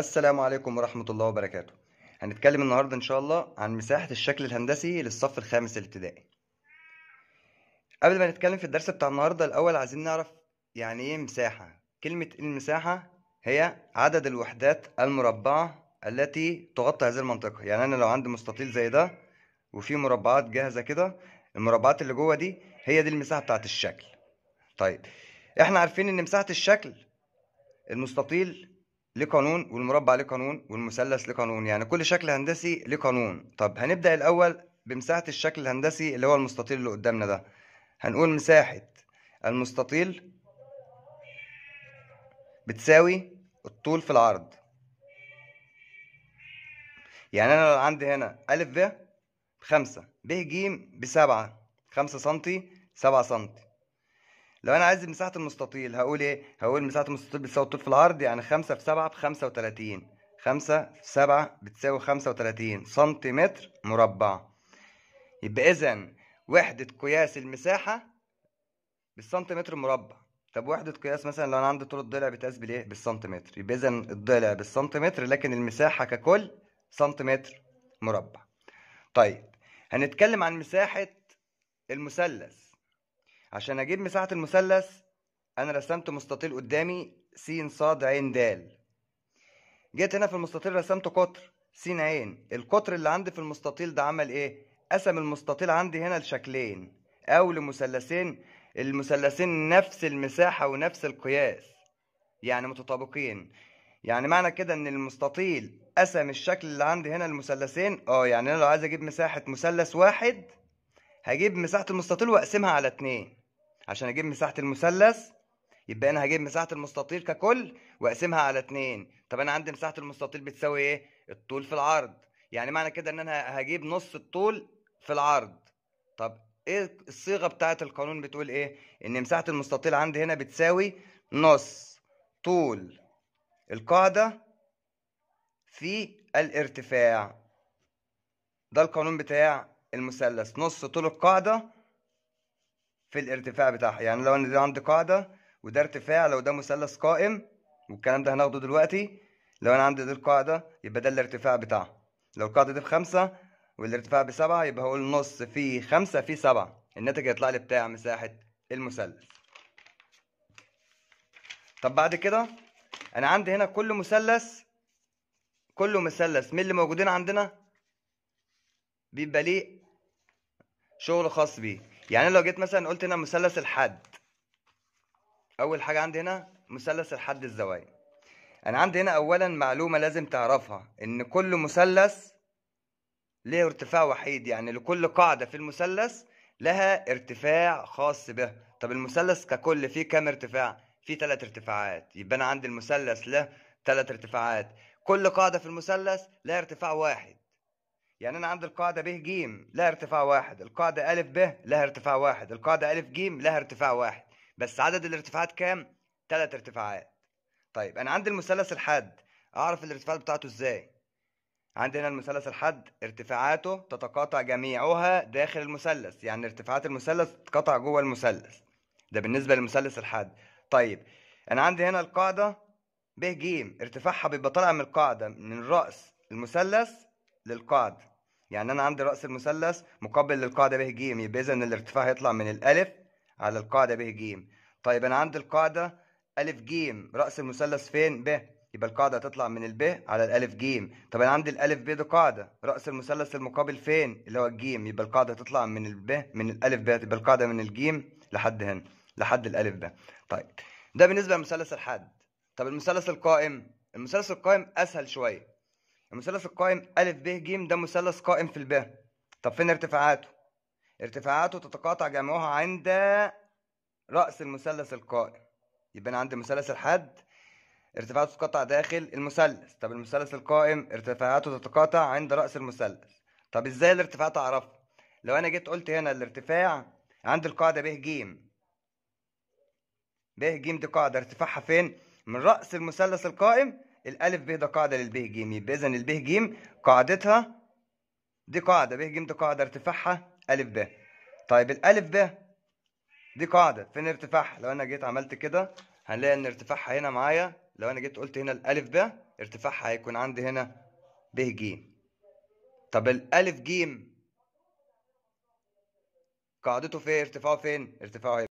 السلام عليكم ورحمة الله وبركاته هنتكلم النهاردة إن شاء الله عن مساحة الشكل الهندسي للصف الخامس الابتدائي قبل ما نتكلم في الدرس بتاع النهاردة الأول عايزين نعرف يعني إيه مساحة كلمة إيه المساحة هي عدد الوحدات المربعة التي تغطي هذه المنطقة يعني أنا لو عندي مستطيل زي ده وفي مربعات جاهزة كده المربعات اللي جوه دي هي دي المساحة بتاعت الشكل طيب احنا عارفين ان مساحة الشكل المستطيل ليه قانون والمربع ليه قانون والمثلث ليه قانون يعني كل شكل هندسي ليه قانون طب هنبدأ الأول بمساحة الشكل الهندسي اللي هو المستطيل اللي قدامنا ده هنقول مساحة المستطيل بتساوي الطول في العرض يعني أنا لو عندي هنا أ ب 5 ب ج بسبعة خمسة سنتي سبعة سنتي لو انا عايز مساحه المستطيل هقول ايه هقول مساحه المستطيل بتساوي الطول في العرض يعني 5 في 7 ب 35 5 في 7 بتساوي 35 سنتيمتر مربع يبقى اذا وحده قياس المساحه بالسنتيمتر مربع طب وحده قياس مثلا لو انا عندي طول الضلع بيتقاس بالايه بالسنتيمتر يبقى اذا الضلع بالسنتيمتر لكن المساحه ككل سنتيمتر مربع طيب هنتكلم عن مساحه المثلث عشان اجيب مساحة المثلث انا رسمت مستطيل قدامي س ص ع د جيت هنا في المستطيل رسمت قطر س ع القطر اللي عندي في المستطيل ده عمل ايه قسم المستطيل عندي هنا لشكلين او لمثلثين المثلثين نفس المساحة ونفس القياس يعني متطابقين يعني معنى كده ان المستطيل قسم الشكل اللي عندي هنا المثلثين اه يعني انا لو عايز اجيب مساحة مثلث واحد هجيب مساحة المستطيل واقسمها على اتنين عشان اجيب مساحه المثلث يبقى انا هجيب مساحه المستطيل ككل واقسمها على اتنين طب انا عندي مساحه المستطيل بتساوي ايه الطول في العرض يعني معنى كده ان انا هجيب نص الطول في العرض طب ايه الصيغه بتاعه القانون بتقول ايه ان مساحه المستطيل عندي هنا بتساوي نص طول القاعده في الارتفاع ده القانون بتاع المثلث نص طول القاعده في الارتفاع بتاعها يعني لو انا دي عندي قاعده وده ارتفاع لو ده مثلث قائم والكلام ده هناخده دلوقتي لو انا عندي دي القاعده يبقى ده الارتفاع بتاعها لو القاعده دي بخمسة والارتفاع بسبعة يبقى هقول نص في خمسة في سبعة الناتج هيطلع لي بتاع مساحه المثلث طب بعد كده انا عندي هنا كل مثلث كل مثلث من اللي موجودين عندنا بيبقى ليه شغل خاص بيه يعني لو جيت مثلا قلت هنا مثلث الحد اول حاجه عندي هنا مثلث الحد الزوايا انا عندي هنا اولا معلومه لازم تعرفها ان كل مثلث ليه ارتفاع وحيد يعني لكل قاعده في المثلث لها ارتفاع خاص به طب المثلث ككل فيه كام ارتفاع فيه ثلاث ارتفاعات يبقى انا عندي المثلث له ثلاث ارتفاعات كل قاعده في المثلث لها ارتفاع واحد يعني انا عندي القاعده ب ج لها ارتفاع واحد القاعده ا ب لها ارتفاع واحد القاعده ا ج لها ارتفاع واحد بس عدد الارتفاعات كام ثلاث ارتفاعات طيب انا عندي المثلث الحاد اعرف الارتفاع بتاعته ازاي عندنا المثلث الحاد ارتفاعاته تتقاطع جميعها داخل المثلث يعني ارتفاعات المثلث تتقاطع جوه المثلث ده بالنسبه للمثلث الحاد طيب انا عندي هنا القاعده ب ج ارتفاعها بيبقى طالع من القاعده من راس المثلث للقاعده يعني انا عندي راس المثلث مقابل للقاعده ب ج يبقى اذا الارتفاع هيطلع من الالف على القاعده ب ج طيب انا عندي القاعده الف ج راس المثلث فين ب يبقى القاعده هتطلع من الب على الالف ج طب انا عندي الالف ب دي قاعده راس المثلث المقابل فين اللي هو الجيم يبقى القاعده هتطلع من الب من الالف ب يبقى القاعده من الجيم لحد هنا لحد الالف ب طيب ده بالنسبه للمثلث الحاد طب المثلث القائم المثلث القائم اسهل شويه المثلث القائم أ ب ج ده مثلث قائم في الباء طب فين ارتفاعاته؟ ارتفاعاته تتقاطع جمعها عند رأس المثلث القائم يبقى أنا عندي مثلث الحد ارتفاعاته تتقاطع داخل المثلث طب المثلث القائم ارتفاعاته تتقاطع عند رأس المثلث طب ازاي الارتفاعات أعرفها؟ لو أنا جيت قلت هنا الارتفاع عند القاعدة ب ج ب ج دي قاعدة ارتفاعها فين؟ من رأس المثلث القائم الالف ب ده قاعده للب ج يبقى اذا الب ج قاعدتها دي قاعده ب ج دي قاعده ارتفاعها الف ب طيب الالف ب دي قاعده فين ارتفاعها لو انا جيت عملت كده هنلاقي ان ارتفاعها هنا معايا لو انا جيت قلت هنا الالف ب ارتفاعها هيكون عندي هنا ب ج طب الالف ج قاعدته فين ارتفاعه فين ارتفاعه